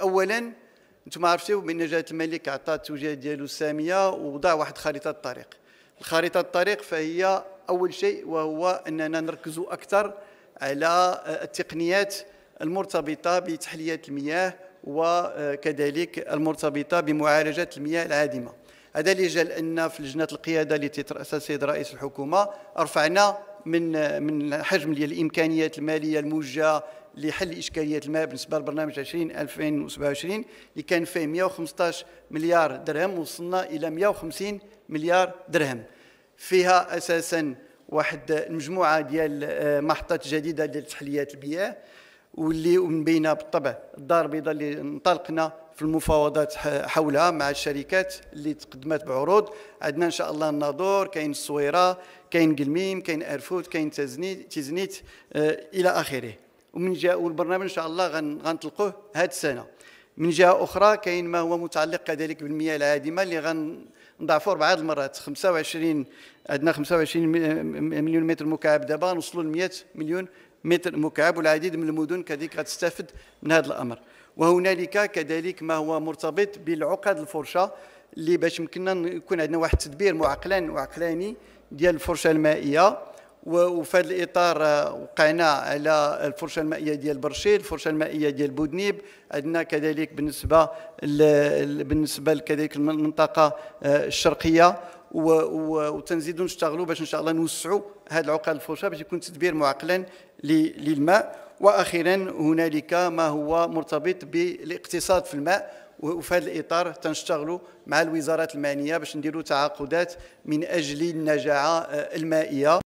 اولا انتم عرفتوا بان جلاله الملك عطى التوجيه ديالو الساميه ووضع واحد خريطه الطريق الخريطه الطريق فهي اول شيء وهو اننا نركزوا اكثر على آه، التقنيات المرتبطه بتحليه المياه وكذلك المرتبطه بمعالجه المياه العادمه هذا اللي جا لان في لجنه القياده اللي تتراسها السيد رئيس الحكومه رفعنا من آه، من حجم الامكانيات الماليه الموجهه لحل إشكالية الماء بالنسبة لبرنامج 20 2027 اللي كان فيه 115 مليار درهم وصلنا إلى 150 مليار درهم فيها أساسا واحد المجموعة ديال آه، محطات جديدة ديال تحليات المياه واللي من بينها بالطبع الدار البيضاء اللي انطلقنا في المفاوضات حولها مع الشركات اللي تقدمت بعروض عندنا ان شاء الله الناظور كاين الصويره كاين قلميم كاين ارفود كاين تزنيت تزنيت آه الى اخره ومن جهه والبرنامج ان شاء الله غنطلقوه هذه السنه من جهه اخرى كاين ما هو متعلق كذلك بالمياه العادمه اللي غنضعفوا اربع المرات 25 عندنا 25 مليون متر مكعب دابا نوصلوا ل 100 مليون متر مكعب والعديد من المدن كذلك غتستافد من هذا الامر وهنالك كذلك ما هو مرتبط بالعقد الفرشه اللي باش يمكننا يكون عندنا واحد التدبير معقلان وعقلاني ديال الفرشه المائيه وفي هذا الاطار وقعنا على الفرشه المائيه ديال برشيد الفرشه المائيه ديال بودنيب عندنا كذلك بالنسبه بالنسبه لكذلك المنطقه آه، الشرقيه وتنزيدوا نشتغلوا باش ان شاء الله نوسعوا هذه العقل الفرشه باش يكون تدبير معقلا للماء واخيرا هنالك ما هو مرتبط بالاقتصاد في الماء وفي هذا الاطار تنشتغلوا مع الوزارات المعنيه باش نديروا تعاقدات من اجل النجاعه آه، المائيه